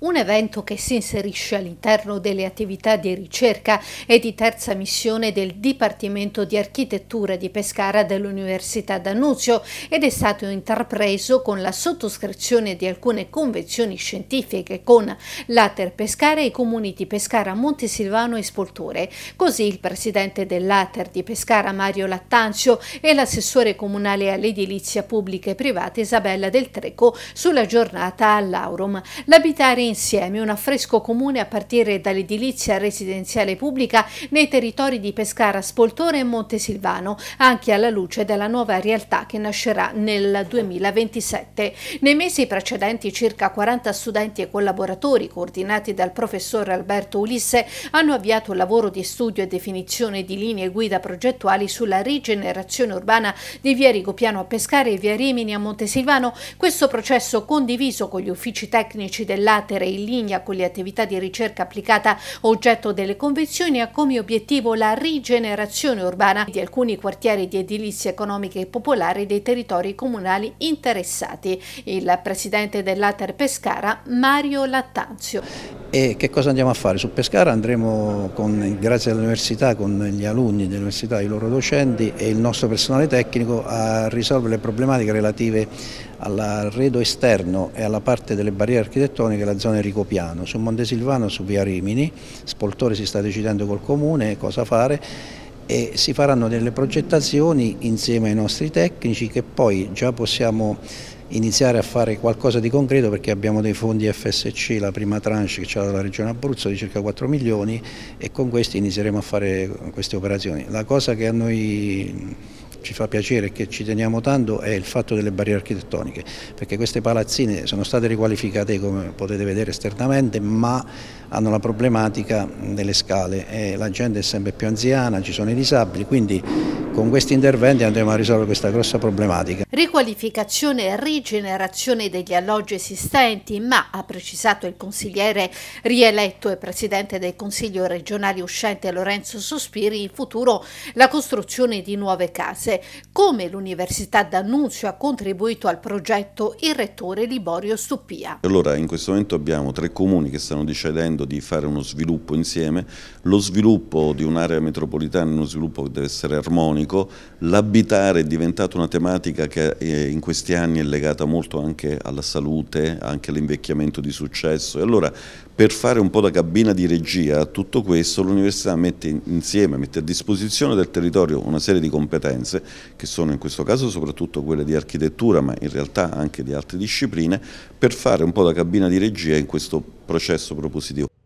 Un evento che si inserisce all'interno delle attività di ricerca e di terza missione del Dipartimento di Architettura di Pescara dell'Università D'Annunzio ed è stato intrapreso con la sottoscrizione di alcune convenzioni scientifiche con l'Ater Pescara e i comuni di Pescara, Montesilvano e Spoltore. Così il presidente dell'Ater di Pescara Mario Lattanzio e l'assessore comunale all'edilizia pubblica e privata Isabella Del Treco sulla giornata all'Aurum. L'abitare insieme un affresco comune a partire dall'edilizia residenziale pubblica nei territori di Pescara, Spoltore e Montesilvano, anche alla luce della nuova realtà che nascerà nel 2027. Nei mesi precedenti circa 40 studenti e collaboratori coordinati dal professor Alberto Ulisse hanno avviato un lavoro di studio e definizione di linee guida progettuali sulla rigenerazione urbana di via Rigopiano a Pescara e via Rimini a Montesilvano. Questo processo condiviso con gli uffici tecnici dell'ATE rimanere in linea con le attività di ricerca applicata oggetto delle convenzioni ha come obiettivo la rigenerazione urbana di alcuni quartieri di edilizia economica e popolare dei territori comunali interessati. Il presidente dell'Ater Pescara, Mario Lattanzio. E che cosa andiamo a fare? Su Pescara andremo, con, grazie all'università, con gli alunni dell'università, i loro docenti e il nostro personale tecnico a risolvere le problematiche relative all'arredo esterno e alla parte delle barriere architettoniche della zona Ricopiano. Su Montesilvano, su via Rimini, Spoltore si sta decidendo col comune cosa fare e si faranno delle progettazioni insieme ai nostri tecnici che poi già possiamo iniziare a fare qualcosa di concreto perché abbiamo dei fondi FSC, la prima tranche che c'è dalla Regione Abruzzo di circa 4 milioni e con questi inizieremo a fare queste operazioni. La cosa che a noi ci fa piacere e che ci teniamo tanto è il fatto delle barriere architettoniche, perché queste palazzine sono state riqualificate come potete vedere esternamente, ma hanno la problematica delle scale, la gente è sempre più anziana, ci sono i disabili, quindi con questi interventi andremo a risolvere questa grossa problematica. Riqualificazione e rigenerazione degli alloggi esistenti, ma ha precisato il consigliere rieletto e presidente del Consiglio regionale uscente Lorenzo Sospiri, in futuro la costruzione di nuove case. Come l'Università d'Annunzio ha contribuito al progetto il rettore Liborio Stupia. Allora in questo momento abbiamo tre comuni che stanno decidendo di fare uno sviluppo insieme, lo sviluppo di un'area metropolitana, è uno sviluppo che deve essere armonico, economico, l'abitare è diventata una tematica che eh, in questi anni è legata molto anche alla salute, anche all'invecchiamento di successo e allora per fare un po' da cabina di regia a tutto questo l'università mette insieme, mette a disposizione del territorio una serie di competenze che sono in questo caso soprattutto quelle di architettura ma in realtà anche di altre discipline per fare un po' da cabina di regia in questo processo propositivo.